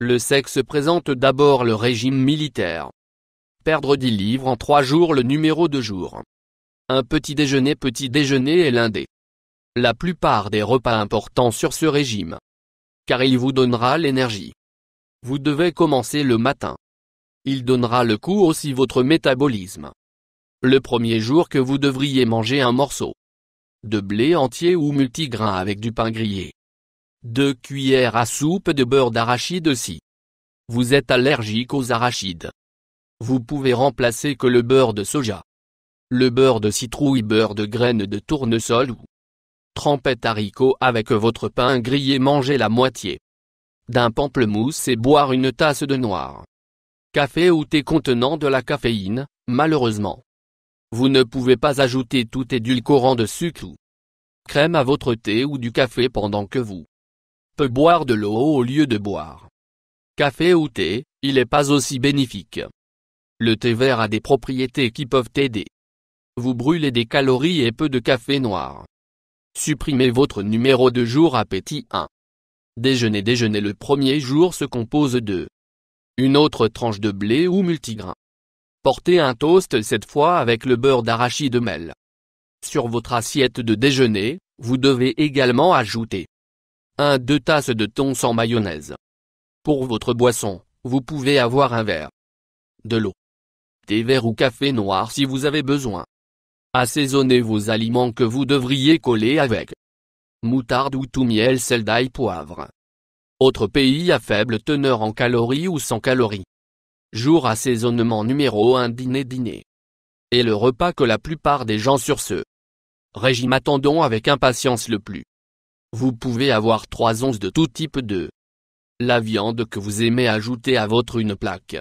Le sexe présente d'abord le régime militaire. Perdre 10 livres en 3 jours le numéro de jour. Un petit déjeuner petit déjeuner est l'un des La plupart des repas importants sur ce régime. Car il vous donnera l'énergie. Vous devez commencer le matin. Il donnera le coup aussi votre métabolisme. Le premier jour que vous devriez manger un morceau de blé entier ou multigrain avec du pain grillé. 2 cuillères à soupe de beurre d'arachide si vous êtes allergique aux arachides. Vous pouvez remplacer que le beurre de soja. Le beurre de citrouille, beurre de graines de tournesol ou trempette haricots avec votre pain grillé, mangez la moitié d'un pamplemousse et boire une tasse de noir. Café ou thé contenant de la caféine, malheureusement. Vous ne pouvez pas ajouter tout édulcorant de sucre ou crème à votre thé ou du café pendant que vous peut boire de l'eau au lieu de boire café ou thé, il n'est pas aussi bénéfique. Le thé vert a des propriétés qui peuvent aider. Vous brûlez des calories et peu de café noir. Supprimez votre numéro de jour appétit 1. Déjeuner Déjeuner le premier jour se compose de une autre tranche de blé ou multigrain. Portez un toast cette fois avec le beurre d'arachide mel. Sur votre assiette de déjeuner, vous devez également ajouter 1. 2 tasses de thon sans mayonnaise. Pour votre boisson, vous pouvez avoir un verre. De l'eau. des verres ou café noir si vous avez besoin. Assaisonnez vos aliments que vous devriez coller avec. Moutarde ou tout miel, sel d'ail, poivre. Autre pays à faible teneur en calories ou sans calories. Jour assaisonnement numéro 1 dîner dîner. Et le repas que la plupart des gens sur ce régime attendons avec impatience le plus vous pouvez avoir trois onces de tout type de la viande que vous aimez ajouter à votre une plaque.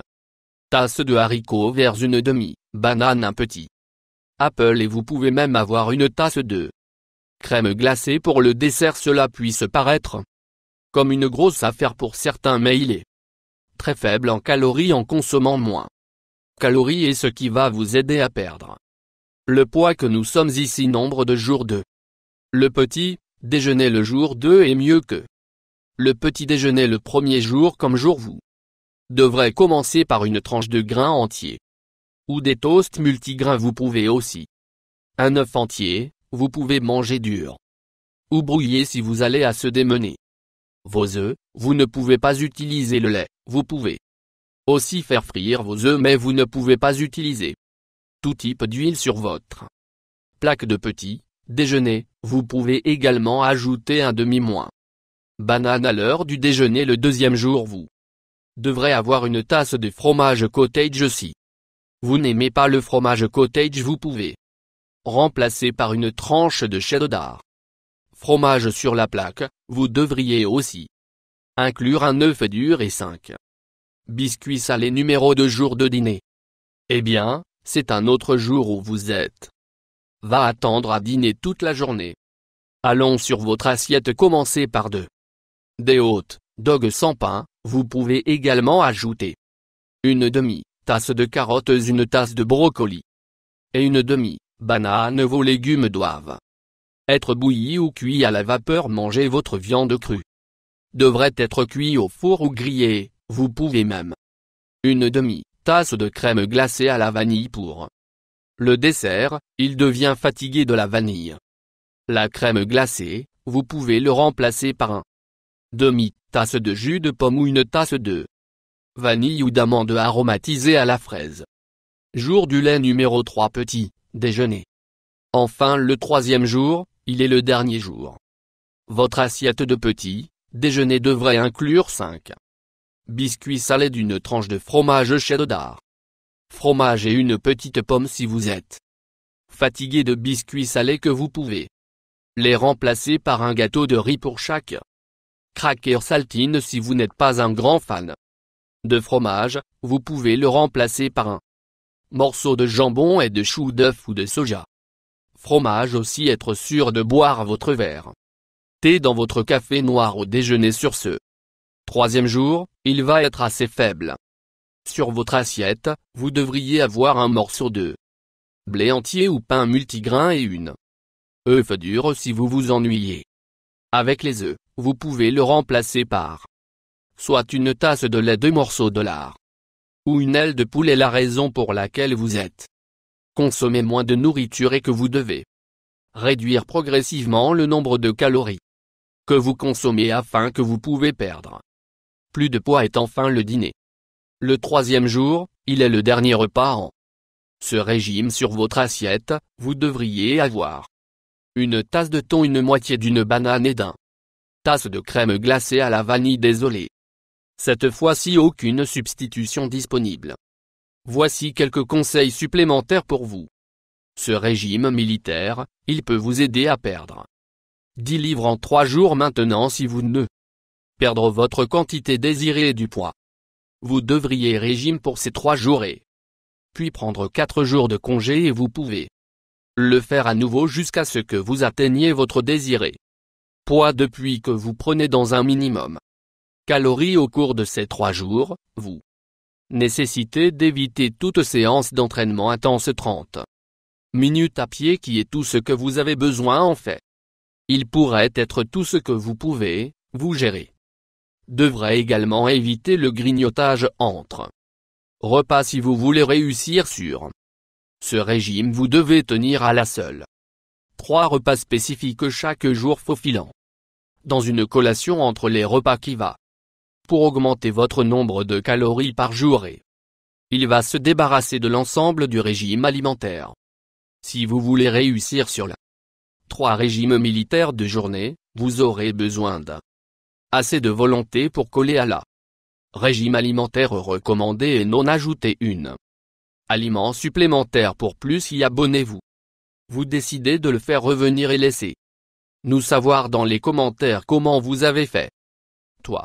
Tasse de haricots vers une demi, banane un petit apple et vous pouvez même avoir une tasse de crème glacée pour le dessert cela puisse paraître comme une grosse affaire pour certains mais il est très faible en calories en consommant moins calories et ce qui va vous aider à perdre le poids que nous sommes ici nombre de jours de le petit Déjeuner le jour 2 est mieux que le petit déjeuner le premier jour comme jour vous devrez commencer par une tranche de grain entier ou des toasts multigrains vous pouvez aussi un œuf entier, vous pouvez manger dur ou brouiller si vous allez à se démener. Vos œufs, vous ne pouvez pas utiliser le lait, vous pouvez aussi faire frire vos œufs mais vous ne pouvez pas utiliser tout type d'huile sur votre plaque de petit, Déjeuner, vous pouvez également ajouter un demi moins. Banane à l'heure du déjeuner le deuxième jour vous devrez avoir une tasse de fromage cottage aussi. vous n'aimez pas le fromage cottage vous pouvez remplacer par une tranche de cheddar. Fromage sur la plaque, vous devriez aussi inclure un œuf dur et 5 biscuits salés numéro 2 jour de dîner. Eh bien, c'est un autre jour où vous êtes va attendre à dîner toute la journée. Allons sur votre assiette commencer par deux. Des hôtes, dogues sans pain, vous pouvez également ajouter une demi-tasse de carottes, une tasse de brocoli et une demi-banane. Vos légumes doivent être bouillis ou cuits à la vapeur. Mangez votre viande crue. Devrait être cuit au four ou grillé, vous pouvez même une demi-tasse de crème glacée à la vanille pour le dessert, il devient fatigué de la vanille. La crème glacée, vous pouvez le remplacer par un demi-tasse de jus de pomme ou une tasse de vanille ou d'amande aromatisée à la fraise. Jour du lait numéro 3 petit, déjeuner. Enfin le troisième jour, il est le dernier jour. Votre assiette de petit, déjeuner devrait inclure 5 biscuits salés d'une tranche de fromage cheddar fromage et une petite pomme si vous êtes fatigué de biscuits salés que vous pouvez les remplacer par un gâteau de riz pour chaque. Cracker saltine si vous n'êtes pas un grand fan de fromage, vous pouvez le remplacer par un morceau de jambon et de chou d'œuf ou de soja. Fromage aussi être sûr de boire votre verre. Thé dans votre café noir au déjeuner sur ce troisième jour, il va être assez faible. Sur votre assiette, vous devriez avoir un morceau de blé entier ou pain multigrain et une œuf dur si vous vous ennuyez. Avec les œufs, vous pouvez le remplacer par soit une tasse de lait deux morceaux de lard ou une aile de poule est la raison pour laquelle vous êtes consommez moins de nourriture et que vous devez réduire progressivement le nombre de calories que vous consommez afin que vous pouvez perdre plus de poids est enfin le dîner. Le troisième jour, il est le dernier repas en ce régime sur votre assiette, vous devriez avoir une tasse de thon, une moitié d'une banane et d'un tasse de crème glacée à la vanille désolée. Cette fois-ci aucune substitution disponible. Voici quelques conseils supplémentaires pour vous. Ce régime militaire, il peut vous aider à perdre 10 livres en 3 jours maintenant si vous ne perdre votre quantité désirée du poids vous devriez régime pour ces trois jours et puis prendre quatre jours de congé et vous pouvez le faire à nouveau jusqu'à ce que vous atteigniez votre désiré poids depuis que vous prenez dans un minimum calories au cours de ces trois jours, vous nécessitez d'éviter toute séance d'entraînement intense 30 minutes à pied qui est tout ce que vous avez besoin en fait. Il pourrait être tout ce que vous pouvez, vous gérer devrait également éviter le grignotage entre repas si vous voulez réussir sur ce régime vous devez tenir à la seule trois repas spécifiques chaque jour faufilant dans une collation entre les repas qui va pour augmenter votre nombre de calories par jour et il va se débarrasser de l'ensemble du régime alimentaire. Si vous voulez réussir sur la trois régimes militaires de journée, vous aurez besoin d'un Assez de volonté pour coller à la régime alimentaire recommandé et non ajouter une aliment supplémentaire pour plus y abonnez-vous. Vous décidez de le faire revenir et laisser nous savoir dans les commentaires comment vous avez fait. Toi.